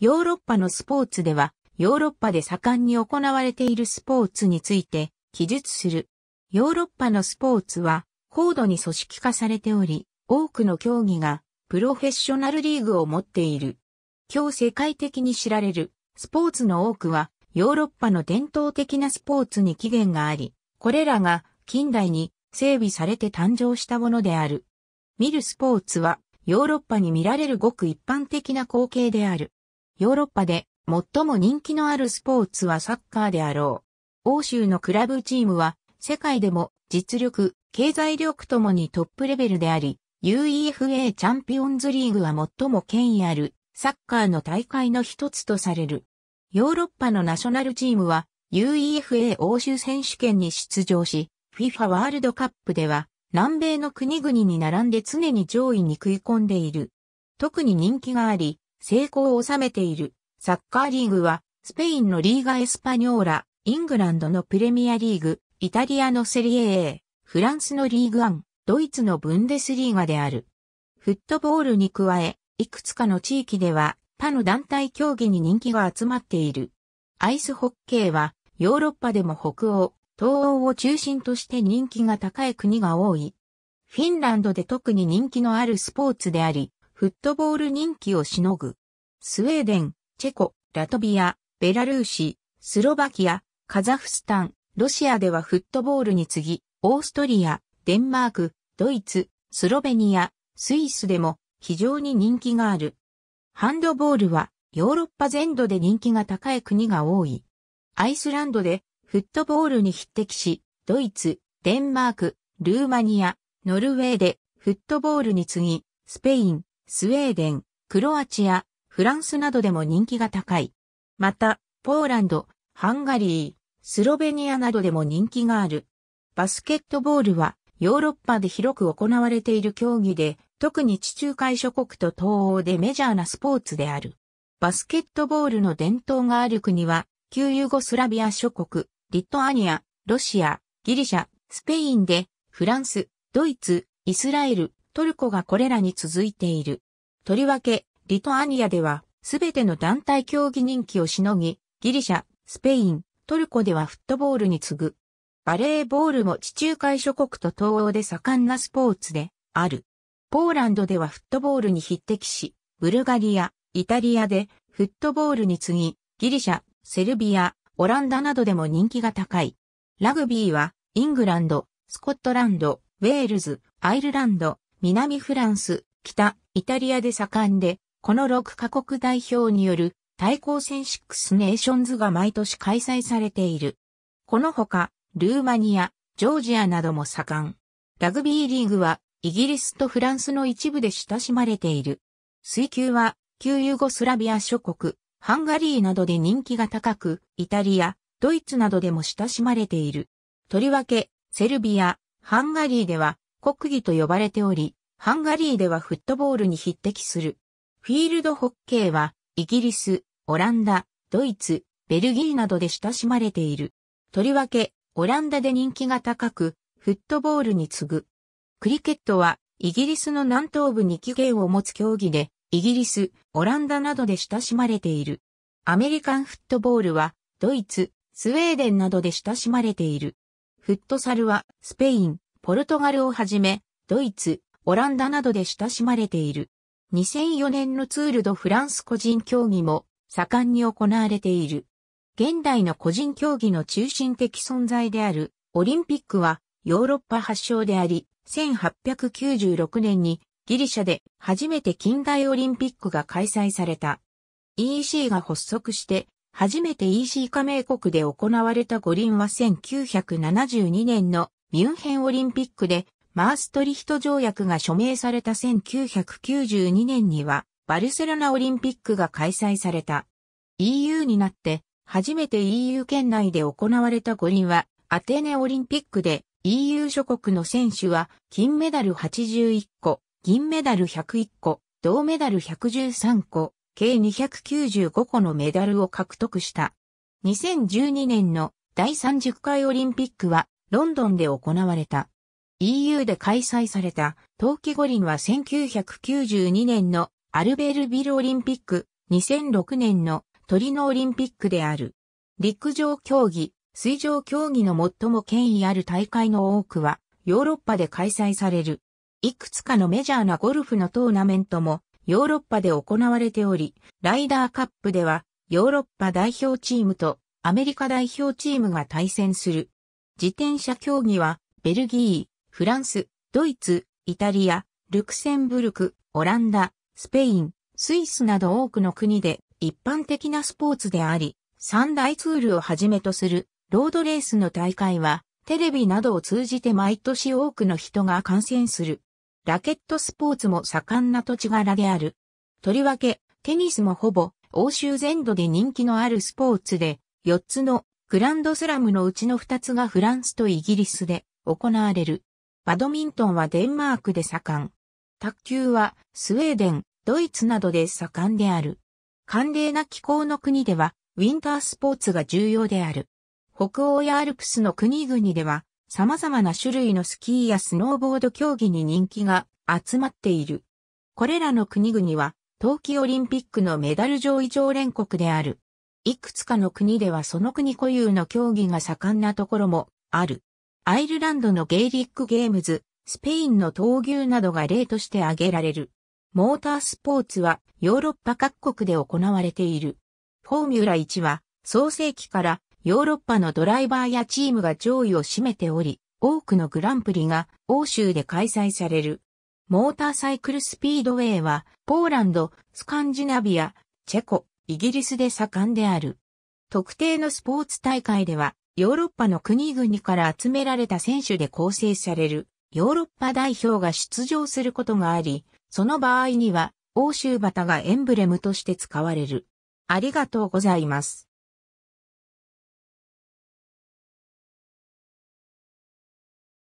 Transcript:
ヨーロッパのスポーツでは、ヨーロッパで盛んに行われているスポーツについて記述する。ヨーロッパのスポーツは高度に組織化されており、多くの競技がプロフェッショナルリーグを持っている。今日世界的に知られるスポーツの多くはヨーロッパの伝統的なスポーツに起源があり、これらが近代に整備されて誕生したものである。見るスポーツはヨーロッパに見られるごく一般的な光景である。ヨーロッパで最も人気のあるスポーツはサッカーであろう。欧州のクラブチームは世界でも実力、経済力ともにトップレベルであり、UEFA チャンピオンズリーグは最も権威あるサッカーの大会の一つとされる。ヨーロッパのナショナルチームは UEFA 欧州選手権に出場し、FIFA ワールドカップでは南米の国々に並んで常に上位に食い込んでいる。特に人気があり、成功を収めている。サッカーリーグは、スペインのリーガエスパニョーラ、イングランドのプレミアリーグ、イタリアのセリエ A、フランスのリーグアン、ドイツのブンデスリーガである。フットボールに加え、いくつかの地域では、他の団体競技に人気が集まっている。アイスホッケーは、ヨーロッパでも北欧、東欧を中心として人気が高い国が多い。フィンランドで特に人気のあるスポーツであり、フットボール人気をしのぐ。スウェーデン、チェコ、ラトビア、ベラルーシ、スロバキア、カザフスタン、ロシアではフットボールに次ぎ、オーストリア、デンマーク、ドイツ、スロベニア、スイスでも非常に人気がある。ハンドボールはヨーロッパ全土で人気が高い国が多い。アイスランドでフットボールに匹敵し、ドイツ、デンマーク、ルーマニア、ノルウェーでフットボールに次ぎ、スペイン、スウェーデン、クロアチア、フランスなどでも人気が高い。また、ポーランド、ハンガリー、スロベニアなどでも人気がある。バスケットボールはヨーロッパで広く行われている競技で、特に地中海諸国と東欧でメジャーなスポーツである。バスケットボールの伝統がある国は、旧ユーゴスラビア諸国、リトアニア、ロシア、ギリシャ、スペインで、フランス、ドイツ、イスラエル、トルコがこれらに続いている。とりわけ、リトアニアでは、すべての団体競技人気をしのぎ、ギリシャ、スペイン、トルコではフットボールに次ぐ。バレーボールも地中海諸国と東欧で盛んなスポーツである。ポーランドではフットボールに匹敵し、ブルガリア、イタリアでフットボールに次ぎ、ギリシャ、セルビア、オランダなどでも人気が高い。ラグビーは、イングランド、スコットランド、ウェールズ、アイルランド、南フランス、北、イタリアで盛んで、この6カ国代表による対抗戦6ネーションズが毎年開催されている。このほか、ルーマニア、ジョージアなども盛ん。ラグビーリーグは、イギリスとフランスの一部で親しまれている。水球は、旧ユーゴスラビア諸国、ハンガリーなどで人気が高く、イタリア、ドイツなどでも親しまれている。とりわけ、セルビア、ハンガリーでは、国技と呼ばれており、ハンガリーではフットボールに匹敵する。フィールドホッケーは、イギリス、オランダ、ドイツ、ベルギーなどで親しまれている。とりわけ、オランダで人気が高く、フットボールに次ぐ。クリケットは、イギリスの南東部に起源を持つ競技で、イギリス、オランダなどで親しまれている。アメリカンフットボールは、ドイツ、スウェーデンなどで親しまれている。フットサルは、スペイン、ポルトガルをはじめ、ドイツ、オランダなどで親しまれている。2004年のツールドフランス個人競技も盛んに行われている。現代の個人競技の中心的存在であるオリンピックはヨーロッパ発祥であり、1896年にギリシャで初めて近代オリンピックが開催された。e c が発足して初めて EC 加盟国で行われた五輪は1972年のミュンヘンオリンピックでマーストリヒト条約が署名された1992年にはバルセロナオリンピックが開催された。EU になって初めて EU 圏内で行われた五輪はアテネオリンピックで EU 諸国の選手は金メダル81個、銀メダル101個、銅メダル113個、計295個のメダルを獲得した。2012年の第30回オリンピックはロンドンで行われた。EU で開催された冬季五輪は1992年のアルベールビルオリンピック、2006年のトリノオリンピックである。陸上競技、水上競技の最も権威ある大会の多くはヨーロッパで開催される。いくつかのメジャーなゴルフのトーナメントもヨーロッパで行われており、ライダーカップではヨーロッパ代表チームとアメリカ代表チームが対戦する自転車競技は、ベルギー、フランス、ドイツ、イタリア、ルクセンブルク、オランダ、スペイン、スイスなど多くの国で一般的なスポーツであり、三大ツールをはじめとするロードレースの大会は、テレビなどを通じて毎年多くの人が観戦する。ラケットスポーツも盛んな土地柄である。とりわけ、テニスもほぼ欧州全土で人気のあるスポーツで、4つのグランドスラムのうちの2つがフランスとイギリスで行われる。バドミントンはデンマークで盛ん。卓球はスウェーデン、ドイツなどで盛んである。寒冷な気候の国ではウィンタースポーツが重要である。北欧やアルプスの国々では様々な種類のスキーやスノーボード競技に人気が集まっている。これらの国々は冬季オリンピックのメダル上位常連国である。いくつかの国ではその国固有の競技が盛んなところもある。アイルランドのゲイリックゲームズ、スペインの闘牛などが例として挙げられる。モータースポーツはヨーロッパ各国で行われている。フォーミュラ1は創世期からヨーロッパのドライバーやチームが上位を占めており、多くのグランプリが欧州で開催される。モーターサイクルスピードウェイはポーランド、スカンジナビア、チェコ、イギリスで盛んである。特定のスポーツ大会では、ヨーロッパの国々から集められた選手で構成される、ヨーロッパ代表が出場することがあり、その場合には、欧州旗がエンブレムとして使われる。ありがとうございます。